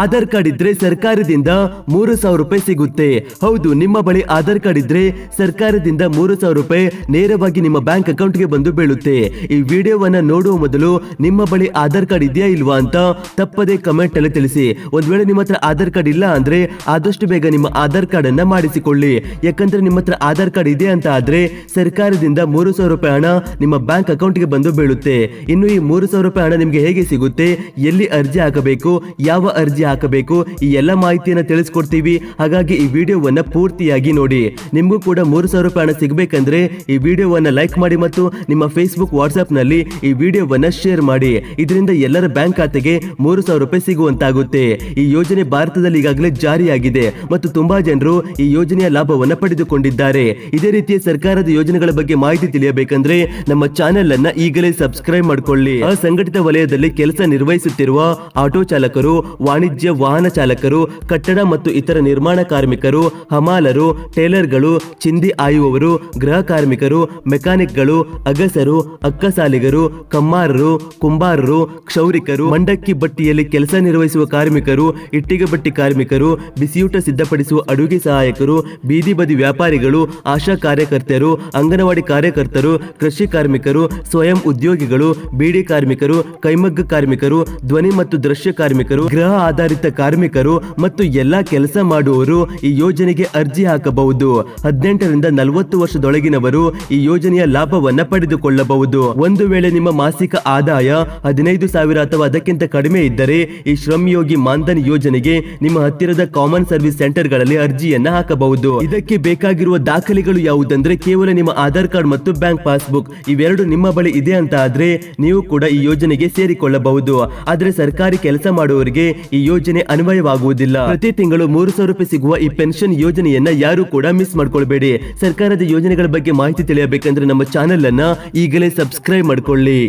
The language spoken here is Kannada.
ಆಧಾರ್ ಕಾರ್ಡ್ ಇದ್ರೆ ಸರ್ಕಾರದಿಂದ ಮೂರು ಸಾವಿರ ರೂಪಾಯಿ ಸಿಗುತ್ತೆ ಹೌದು ನಿಮ್ಮ ಬಳಿ ಆಧಾರ್ ಕಾರ್ಡ್ ಇದ್ರೆ ಸರ್ಕಾರದಿಂದ ಮೂರು ಸಾವಿರ ರೂಪಾಯಿ ನೇರವಾಗಿ ನಿಮ್ಮ ಬ್ಯಾಂಕ್ ಅಕೌಂಟ್ಗೆ ಬಂದು ಬೀಳುತ್ತೆ ಈ ವಿಡಿಯೋವನ್ನ ನೋಡುವ ಮೊದಲು ನಿಮ್ಮ ಬಳಿ ಆಧಾರ್ ಕಾರ್ಡ್ ಇದೆಯಾ ಇಲ್ವಾ ಅಂತ ತಪ್ಪದೆ ಕಮೆಂಟ್ ಅಲ್ಲಿ ತಿಳಿಸಿ ಒಂದ್ ವೇಳೆ ನಿಮ್ಮ ಹತ್ರ ಆಧಾರ್ ಕಾರ್ಡ್ ಇಲ್ಲ ಅಂದ್ರೆ ಆದಷ್ಟು ಬೇಗ ನಿಮ್ಮ ಆಧಾರ್ ಕಾರ್ಡ್ ಅನ್ನ ಮಾಡಿಸಿಕೊಳ್ಳಿ ಯಾಕಂದ್ರೆ ನಿಮ್ಮ ಹತ್ರ ಆಧಾರ್ ಕಾರ್ಡ್ ಇದೆ ಅಂತ ಆದ್ರೆ ಸರ್ಕಾರದಿಂದ ಮೂರು ಸಾವಿರ ರೂಪಾಯಿ ಹಣ ನಿಮ್ಮ ಬ್ಯಾಂಕ್ ಅಕೌಂಟ್ಗೆ ಬಂದು ಬೀಳುತ್ತೆ ಇನ್ನು ಈ ಮೂರು ಸಾವಿರ ರೂಪಾಯಿ ಹಣ ನಿಮ್ಗೆ ಹೇಗೆ ಸಿಗುತ್ತೆ ಎಲ್ಲಿ ಅರ್ಜಿ ಹಾಕಬೇಕು ಯಾವ ಅರ್ಜಿ ಅರ್ಜಿ ಹಾಕಬೇಕು ಈ ಎಲ್ಲ ಮಾಹಿತಿಯನ್ನು ತಿಳಿಸ್ಕೊಡ್ತೀವಿ ಹಾಗಾಗಿ ಈ ವಿಡಿಯೋವನ್ನು ಪೂರ್ತಿಯಾಗಿ ನೋಡಿ ನಿಮಗೂ ಕೂಡ ಮೂರು ಸಾವಿರ ರೂಪಾಯಿ ಹಣ ಸಿಗಬೇಕಂದ್ರೆ ಈ ವಿಡಿಯೋವನ್ನು ಲೈಕ್ ಮಾಡಿ ಮತ್ತು ನಿಮ್ಮ ಫೇಸ್ಬುಕ್ ನಲ್ಲಿ ಈ ವಿಡಿಯೋವನ್ನ ಶೇರ್ ಮಾಡಿ ಇದರಿಂದ ಎಲ್ಲರ ಬ್ಯಾಂಕ್ ಖಾತೆಗೆ ಮೂರು ಸಾವಿರ ರೂಪಾಯಿ ಸಿಗುವಂತಾಗುತ್ತೆ ಈ ಯೋಜನೆ ಭಾರತದಲ್ಲಿ ಈಗಾಗಲೇ ಜಾರಿಯಾಗಿದೆ ಮತ್ತು ತುಂಬಾ ಜನರು ಈ ಯೋಜನೆಯ ಲಾಭವನ್ನ ಪಡೆದುಕೊಂಡಿದ್ದಾರೆ ಇದೇ ರೀತಿಯ ಸರ್ಕಾರದ ಯೋಜನೆಗಳ ಬಗ್ಗೆ ಮಾಹಿತಿ ತಿಳಿಯಬೇಕಂದ್ರೆ ನಮ್ಮ ಚಾನೆಲ್ ಅನ್ನ ಈಗಲೇ ಸಬ್ಸ್ಕ್ರೈಬ್ ಮಾಡಿಕೊಳ್ಳಿ ಅಸಂಘಟಿತ ವಲಯದಲ್ಲಿ ಕೆಲಸ ನಿರ್ವಹಿಸುತ್ತಿರುವ ಆಟೋ ಚಾಲಕರು ವಾಣಿಜ್ಯ ವಾಣಿಜ್ಯ ವಾಹನ ಚಾಲಕರು ಕಟ್ಟಡ ಮತ್ತು ಇತರ ನಿರ್ಮಾಣ ಕಾರ್ಮಿಕರು ಹಮಾಲರು ಟೇಲರ್ಗಳು ಚಿಂದಿ ಆಯುವವರು ಗೃಹ ಕಾರ್ಮಿಕರು ಮೆಕ್ಯಾನಿಕ್ಗಳು ಅಗಸರು ಅಕ್ಕಸಾಲಿಗರು ಕಮ್ಮಾರರು ಕುಂಬಾರರು ಕ್ಷೌರಿಕರು ಮಂಡಕ್ಕಿ ಬಟ್ಟಿಯಲ್ಲಿ ಕೆಲಸ ನಿರ್ವಹಿಸುವ ಕಾರ್ಮಿಕರು ಇಟ್ಟಿಗೆ ಬಟ್ಟಿ ಕಾರ್ಮಿಕರು ಬಿಸಿಯೂಟ ಸಿದ್ಧಪಡಿಸುವ ಅಡುಗೆ ಸಹಾಯಕರು ಬೀದಿ ಬದಿ ವ್ಯಾಪಾರಿಗಳು ಆಶಾ ಕಾರ್ಯಕರ್ತರು ಅಂಗನವಾಡಿ ಕಾರ್ಯಕರ್ತರು ಕೃಷಿ ಕಾರ್ಮಿಕರು ಸ್ವಯಂ ಉದ್ಯೋಗಿಗಳು ಬೀಡಿ ಕಾರ್ಮಿಕರು ಕೈಮಗ್ಗ ಕಾರ್ಮಿಕರು ಧ್ವನಿ ಮತ್ತು ದೃಶ್ಯ ಕಾರ್ಮಿಕರು ಗೃಹ ಆಧಾರಿತ ಕಾರ್ಮಿಕರು ಮತ್ತು ಎಲ್ಲಾ ಕೆಲಸ ಮಾಡುವವರು ಈ ಯೋಜನೆಗೆ ಅರ್ಜಿ ಹಾಕಬಹುದು ಹದಿನೆಂಟರಿಂದ ನಲವತ್ತು ವರ್ಷದೊಳಗಿನವರು ಈ ಯೋಜನೆಯ ಲಾಭವನ್ನ ಪಡೆದುಕೊಳ್ಳಬಹುದು ಒಂದು ವೇಳೆ ನಿಮ್ಮ ಮಾಸಿಕ ಆದಾಯ ಹದಿನೈದು ಸಾವಿರ ಅಥವಾ ಅದಕ್ಕಿಂತ ಕಡಿಮೆ ಇದ್ದರೆ ಈ ಶ್ರಮ್ ಯೋಗಿ ಮಾನ್ಧನ್ ಯೋಜನೆಗೆ ನಿಮ್ಮ ಹತ್ತಿರದ ಕಾಮನ್ ಸರ್ವಿಸ್ ಸೆಂಟರ್ಗಳಲ್ಲಿ ಅರ್ಜಿಯನ್ನ ಹಾಕಬಹುದು ಇದಕ್ಕೆ ಬೇಕಾಗಿರುವ ದಾಖಲೆಗಳು ಯಾವುದಂದ್ರೆ ಕೇವಲ ನಿಮ್ಮ ಆಧಾರ್ ಕಾರ್ಡ್ ಮತ್ತು ಬ್ಯಾಂಕ್ ಪಾಸ್ಬುಕ್ ಇವೆರಡು ನಿಮ್ಮ ಬಳಿ ಇದೆ ಅಂತ ಆದ್ರೆ ನೀವು ಕೂಡ ಈ ಯೋಜನೆಗೆ ಸೇರಿಕೊಳ್ಳಬಹುದು ಆದರೆ ಸರ್ಕಾರಿ ಕೆಲಸ ಮಾಡುವವರಿಗೆ ಯೋಜನೆ ಅನ್ವಯವಾಗುವುದಿಲ್ಲ ಪ್ರತಿ ತಿಂಗಳು ಮೂರು ಸಾವಿರ ರೂಪಾಯಿ ಸಿಗುವ ಈ ಪೆನ್ಷನ್ ಯೋಜನೆಯನ್ನ ಯಾರು ಕೂಡ ಮಿಸ್ ಮಾಡ್ಕೊಳ್ಬೇಡಿ ಸರ್ಕಾರದ ಯೋಜನೆಗಳ ಬಗ್ಗೆ ಮಾಹಿತಿ ತಿಳಿಯಬೇಕಂದ್ರೆ ನಮ್ಮ ಚಾನೆಲ್ ಅನ್ನ ಈಗಲೇ ಸಬ್ಸ್ಕ್ರೈಬ್ ಮಾಡ್ಕೊಳ್ಳಿ